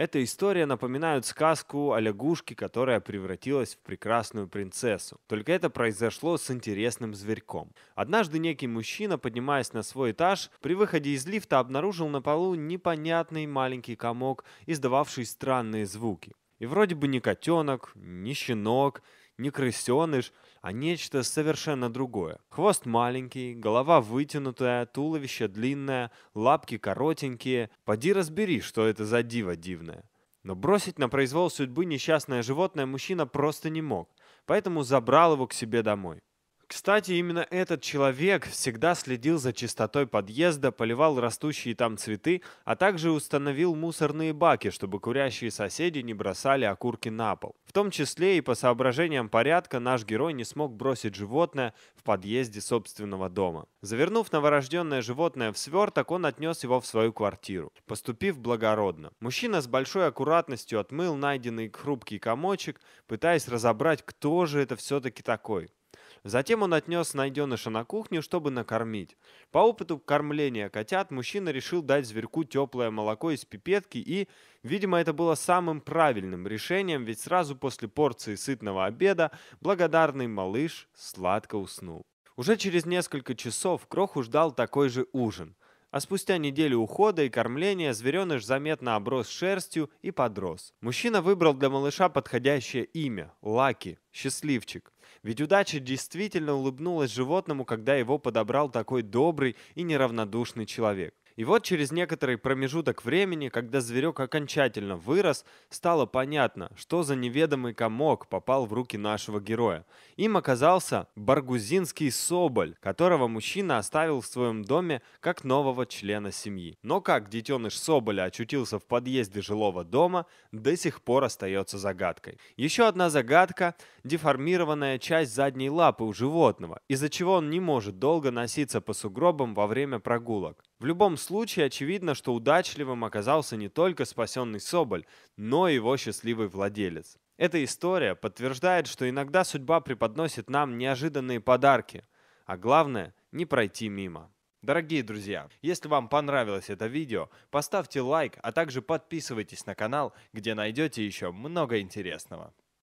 Эта история напоминает сказку о лягушке, которая превратилась в прекрасную принцессу. Только это произошло с интересным зверьком. Однажды некий мужчина, поднимаясь на свой этаж, при выходе из лифта обнаружил на полу непонятный маленький комок, издававший странные звуки. И вроде бы не котенок, не щенок, не крысеныш, а нечто совершенно другое. Хвост маленький, голова вытянутая, туловище длинное, лапки коротенькие. Поди разбери, что это за диво дивное. Но бросить на произвол судьбы несчастное животное мужчина просто не мог, поэтому забрал его к себе домой. Кстати, именно этот человек всегда следил за чистотой подъезда, поливал растущие там цветы, а также установил мусорные баки, чтобы курящие соседи не бросали окурки на пол. В том числе и по соображениям порядка наш герой не смог бросить животное в подъезде собственного дома. Завернув новорожденное животное в сверток, он отнес его в свою квартиру, поступив благородно. Мужчина с большой аккуратностью отмыл найденный хрупкий комочек, пытаясь разобрать, кто же это все-таки такой. Затем он отнес найденыша на кухню, чтобы накормить. По опыту кормления котят мужчина решил дать зверьку теплое молоко из пипетки и, видимо, это было самым правильным решением, ведь сразу после порции сытного обеда благодарный малыш сладко уснул. Уже через несколько часов Кроху ждал такой же ужин. А спустя неделю ухода и кормления звереныш заметно оброс шерстью и подрос. Мужчина выбрал для малыша подходящее имя – Лаки, счастливчик. Ведь удача действительно улыбнулась животному, когда его подобрал такой добрый и неравнодушный человек. И вот через некоторый промежуток времени, когда зверек окончательно вырос, стало понятно, что за неведомый комок попал в руки нашего героя. Им оказался баргузинский соболь, которого мужчина оставил в своем доме как нового члена семьи. Но как детеныш соболя очутился в подъезде жилого дома, до сих пор остается загадкой. Еще одна загадка – деформированная часть задней лапы у животного, из-за чего он не может долго носиться по сугробам во время прогулок. В любом случае, очевидно, что удачливым оказался не только спасенный Соболь, но и его счастливый владелец. Эта история подтверждает, что иногда судьба преподносит нам неожиданные подарки, а главное – не пройти мимо. Дорогие друзья, если вам понравилось это видео, поставьте лайк, а также подписывайтесь на канал, где найдете еще много интересного.